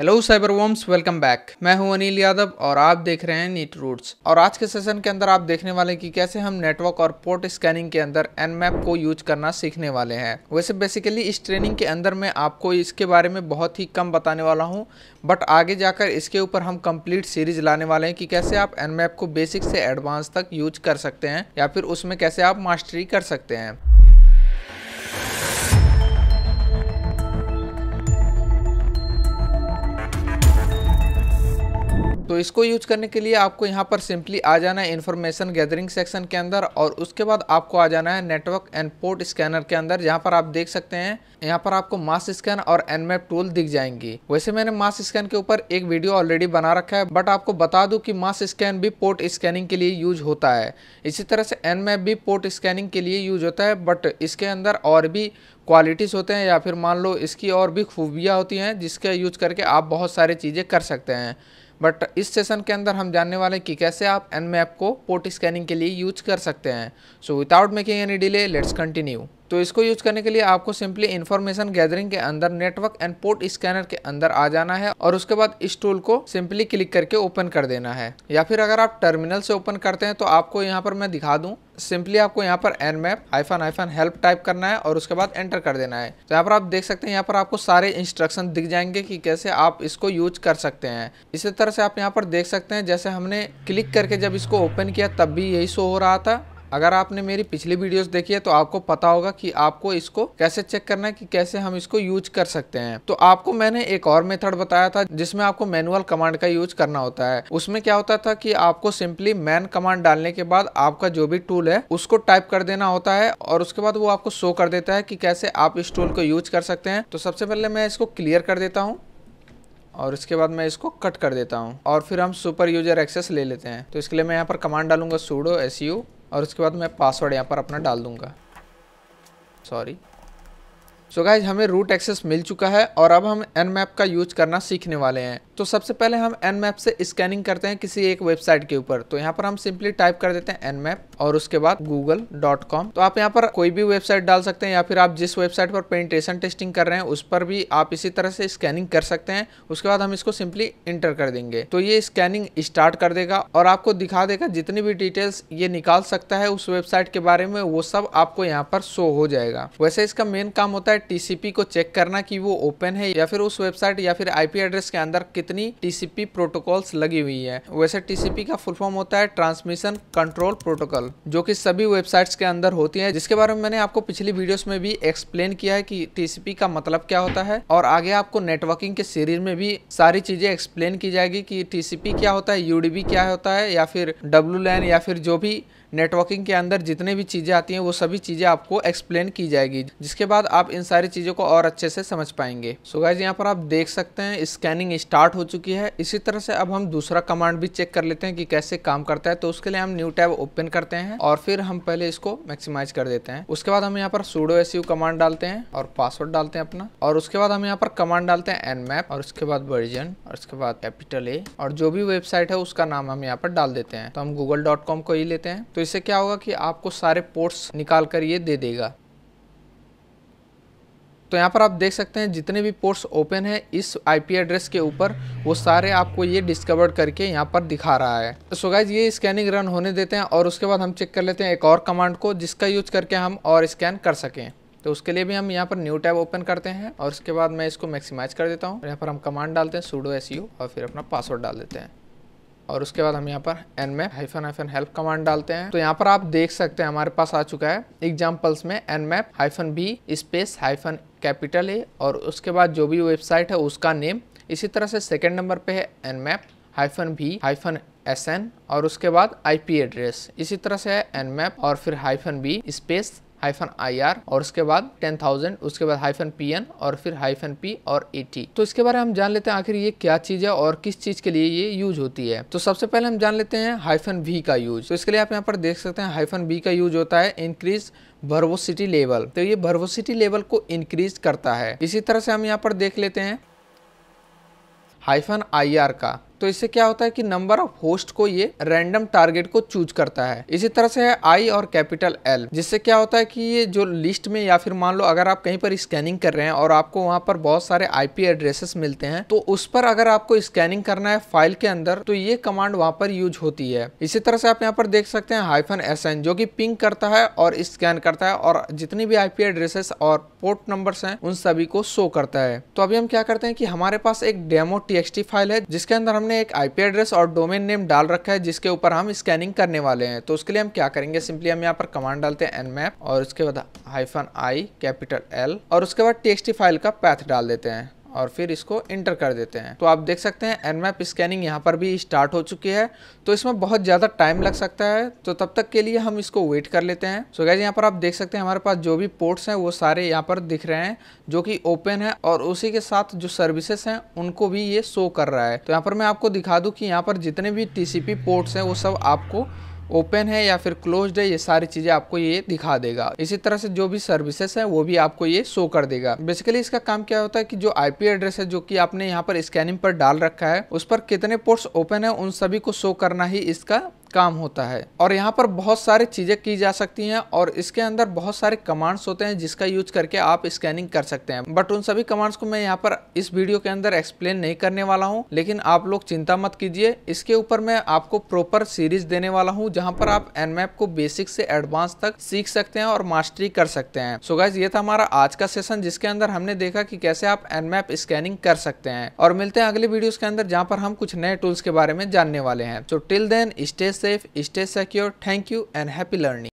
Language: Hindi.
Hello cyber worms welcome back मैं हूं अनिल यादव और आप देख रहे हैं नीट रूट्स और आज के सेशन के अंदर आप देखने वाले हैं कि कैसे हम नेटवर्क और पोर्ट स्कैनिंग के अंदर एनमैप को यूज करना सीखने वाले हैं वैसे बेसिकली इस ट्रेनिंग के अंदर मैं आपको इसके बारे में बहुत ही कम बताने वाला हूँ बट आगे जाकर इसके ऊपर हम कम्प्लीट सीरीज लाने वाले हैं कि कैसे आप एनमैप को बेसिक से एडवांस तक यूज कर सकते हैं या फिर उसमें कैसे आप मास्टरी कर सकते हैं इसको यूज करने के लिए आपको यहाँ पर सिंपली आ जाना है इन्फॉर्मेशन गैदरिंग सेक्शन के अंदर और उसके बाद आपको आ जाना है नेटवर्क एंड पोर्ट स्कैनर के अंदर जहाँ पर आप देख सकते हैं यहाँ पर आपको मास स्कैन और एनमेप टूल दिख जाएंगी वैसे मैंने मास स्कैन के ऊपर एक वीडियो ऑलरेडी बना रखा है बट आपको बता दूँ कि मास स्कैन भी पोर्ट स्कैनिंग के लिए यूज होता है इसी तरह से एनमेप भी पोर्ट स्कैनिंग के लिए यूज होता है बट इसके अंदर और भी क्वालिटीज़ होते हैं या फिर मान लो इसकी और भी खूबियाँ होती हैं जिसका यूज करके आप बहुत सारी चीज़ें कर सकते हैं बट इस सेशन के अंदर हम जानने वाले हैं कि कैसे आप एन मैप को पोर्ट स्कैनिंग के लिए यूज कर सकते हैं so without making any delay let's continue तो इसको यूज करने के लिए आपको सिंपली इन्फॉर्मेशन गैदरिंग के अंदर नेटवर्क एंड पोर्ट स्कैनर के अंदर आ जाना है और उसके बाद इस टूल को सिंपली क्लिक करके ओपन कर देना है या फिर अगर आप टर्मिनल से ओपन करते हैं तो आपको यहाँ पर मैं दिखा दूँ सिंपली आपको यहाँ पर Nmap hyphen hyphen help type करना है और उसके बाद एंटर कर देना है तो यहाँ पर आप देख सकते हैं यहाँ पर आपको सारे इंस्ट्रक्शन दिख जाएंगे कि कैसे आप इसको यूज कर सकते हैं इसी तरह से आप यहाँ पर देख सकते हैं जैसे हमने क्लिक करके जब इसको ओपन किया तब भी यही शो हो रहा था अगर आपने मेरी पिछली वीडियोस देखी है तो आपको पता होगा कि आपको इसको कैसे चेक करना है कि कैसे हम इसको यूज कर सकते हैं तो आपको मैंने एक और मेथड बताया था जिसमें आपको मैनुअल कमांड का यूज करना होता है उसमें क्या होता था कि आपको सिंपली मैन कमांड डालने के बाद आपका जो भी टूल है उसको टाइप कर देना होता है और उसके बाद वो आपको शो कर देता है कि कैसे आप इस टूल को यूज कर सकते हैं तो सबसे पहले मैं इसको क्लियर कर देता हूँ और इसके बाद मैं इसको कट कर देता हूँ और फिर हम सुपर यूजर एक्सेस ले लेते हैं तो इसके लिए मैं यहाँ पर कमांड डालूंगा सूडो एस यू और उसके बाद मैं पासवर्ड यहाँ पर अपना डाल दूँगा सॉरी सो so गाइज हमें रूट एक्सेस मिल चुका है और अब हम एन मैप का यूज करना सीखने वाले हैं तो सबसे पहले हम एन मैप से स्कैनिंग करते हैं किसी एक वेबसाइट के ऊपर तो यहाँ पर हम सिंपली टाइप कर देते हैं एन मैप और उसके बाद गूगल डॉट कॉम तो आप यहाँ पर कोई भी वेबसाइट डाल सकते हैं या फिर आप जिस वेबसाइट पर पेंटेशन टेस्टिंग कर रहे हैं उस पर भी आप इसी तरह से स्कैनिंग कर सकते हैं उसके बाद हम इसको सिंपली इंटर कर देंगे तो ये स्कैनिंग स्टार्ट कर देगा और आपको दिखा देगा जितनी भी डिटेल्स ये निकाल सकता है उस वेबसाइट के बारे में वो सब आपको यहाँ पर शो हो जाएगा वैसे इसका मेन काम होता है टीसीपी को चेक करना कि वो ओपन है या फिर उस वेबसाइट या फिर आईपी एड्रेस के अंदर कितनी टीसीपी प्रोटोकॉल्स लगी हुई है वैसे टीसीपी का फुल फॉर्म होता है ट्रांसमिशन कंट्रोल प्रोटोकॉल जो कि सभी वेबसाइट्स के अंदर होती है जिसके बारे में मैंने आपको पिछली वीडियोस में भी एक्सप्लेन किया है कि टीसीपी का मतलब क्या होता है और आगे आपको नेटवर्किंग के सीरीज में भी सारी चीजें एक्सप्लेन की जाएगी कि टीसीपी क्या होता है यूडीबी क्या होता है या फिर डब्ल्यू या फिर जो भी नेटवर्किंग के अंदर जितने भी चीज़ें आती हैं वो सभी चीज़ें आपको एक्सप्लेन की जाएगी जिसके बाद आप इन सारी चीज़ों को और अच्छे से समझ पाएंगे सो गाइज यहाँ पर आप देख सकते हैं स्कैनिंग स्टार्ट हो चुकी है इसी तरह से अब हम दूसरा कमांड भी चेक कर लेते हैं कि कैसे काम करता है तो उसके लिए हम न्यू टैब ओपन करते हैं और फिर हम पहले इसको मैक्सिमाइज कर देते हैं उसके बाद हम यहाँ पर सूडो एस कमांड डालते हैं और पासवर्ड डालते हैं अपना और उसके बाद हम यहाँ पर कमांड डालते हैं एन मैप और उसके बाद वर्जन और उसके बाद कैपिटल ए और जो भी वेबसाइट है उसका नाम हम यहाँ पर डाल देते हैं तो हम गूगल को ही लेते हैं तो तो इससे क्या होगा कि आपको सारे पोर्ट्स निकाल कर ये दे देगा तो यहाँ पर आप देख सकते हैं जितने भी पोर्ट्स ओपन है इस आईपी एड्रेस के ऊपर वो सारे आपको ये डिस्कवर्ड करके यहाँ पर दिखा रहा है तो सोगाइज ये स्कैनिंग रन होने देते हैं और उसके बाद हम चेक कर लेते हैं एक और कमांड को जिसका यूज करके हम और स्कैन कर सकें तो उसके लिए भी हम यहाँ पर न्यू टैब ओपन करते हैं और उसके बाद मैं इसको मैक्सिमाइज कर देता हूँ यहाँ पर हम कमांड डालते हैं सूडो एस और फिर अपना पासवर्ड डाल देते हैं और उसके बाद हम यहाँ पर एन में हाइफन हाइफन हेल्प कमांड डालते हैं तो यहाँ पर आप देख सकते हैं हमारे पास आ चुका है एग्जाम्पल्स में Nmap hyphen B space hyphen capital A और उसके बाद जो भी वेबसाइट है उसका नेम इसी तरह से सेकेंड नंबर पे है Nmap hyphen B hyphen S N और उसके बाद पी एड्रेस इसी तरह से है एन मैप और फिर hyphen B space hyphen I R और उसके बाद टेन थाउजेंड उसके बाद हाइफन पी एन और फिर हाइफन पी और ए टी तो इसके बारे में हम जान लेते हैं आखिर ये क्या चीज है और किस चीज के लिए ये यूज होती है तो सबसे पहले हम जान लेते हैं हाइफन वी का यूज तो इसके लिए आप यहाँ पर देख सकते हैं हाइफन बी का यूज होता है इंक्रीज भरवोसिटी लेवल तो ये भरवोसिटी लेवल को इंक्रीज करता है इसी तरह से हम यहाँ पर देख लेते हैं हाइफन आई आर का तो इससे क्या होता है कि नंबर ऑफ होस्ट को ये रैंडम टारगेट को चूज करता है इसी तरह से है आई और कैपिटल एल जिससे क्या होता है कि ये जो लिस्ट में या फिर मान लो अगर आप कहीं पर स्कैनिंग कर रहे हैं और आपको वहां पर बहुत सारे आईपी एड्रेसेस मिलते हैं तो उस पर अगर आपको स्कैनिंग करना है फाइल के अंदर तो ये कमांड वहां पर यूज होती है इसी तरह से आप यहाँ पर देख सकते हैं हाइफन एस जो की पिंक करता है और स्कैन करता है और जितनी भी आईपी एड्रेसेस और पोर्ट नंबर है उन सभी को शो करता है तो अभी हम क्या करते हैं कि हमारे पास एक डेमो टी फाइल है जिसके अंदर हमने हमने एक आईपी एड्रेस और डोमेन नेम डाल रखा है जिसके ऊपर हम स्कैनिंग करने वाले हैं तो उसके लिए हम क्या करेंगे सिंपली हम यहाँ पर कमांड डालते हैं एनमैप और उसके बाद हाइफन आई कैपिटल एल और उसके बाद टेक्सटी फाइल का पैथ डाल देते हैं और फिर इसको इंटर कर देते हैं तो आप देख सकते हैं एनमैप स्कैनिंग यहाँ पर भी स्टार्ट हो चुकी है तो इसमें बहुत ज़्यादा टाइम लग सकता है तो तब तक के लिए हम इसको वेट कर लेते हैं सो गैज यहाँ पर आप देख सकते हैं हमारे पास जो भी पोर्ट्स हैं वो सारे यहाँ पर दिख रहे हैं जो कि ओपन है और उसी के साथ जो सर्विसेस हैं उनको भी ये शो कर रहा है तो यहाँ पर मैं आपको दिखा दूँ कि यहाँ पर जितने भी टी पोर्ट्स हैं वो सब आपको ओपन है या फिर क्लोज है ये सारी चीज़ें आपको ये दिखा देगा इसी तरह से जो भी सर्विसेस है वो भी आपको ये शो कर देगा बेसिकली इसका काम क्या होता है कि जो आईपी एड्रेस है जो कि आपने यहाँ पर स्कैनिंग पर डाल रखा है उस पर कितने पोर्ट्स ओपन है उन सभी को शो करना ही इसका काम होता है और यहाँ पर बहुत सारी चीज़ें की जा सकती हैं और इसके अंदर बहुत सारे कमांड्स होते हैं जिसका यूज करके आप स्कैनिंग कर सकते हैं बट उन सभी कमांड्स को मैं यहाँ पर इस वीडियो के अंदर एक्सप्लेन नहीं करने वाला हूँ लेकिन आप लोग चिंता मत कीजिए इसके ऊपर मैं आपको प्रॉपर सीरीज देने वाला हूँ जहाँ पर आप एनमैप को बेसिक से एडवांस तक सीख सकते हैं और मास्टरी कर सकते हैं सो गाइज ये था हमारा आज का सेशन जिसके अंदर हमने देखा कि कैसे आप एनमैप स्कैनिंग कर सकते हैं और मिलते हैं अगले वीडियो के अंदर जहाँ पर हम कुछ नए टूल्स के बारे में जानने वाले हैं so till then stay safe, stay secure. Thank you and happy learning.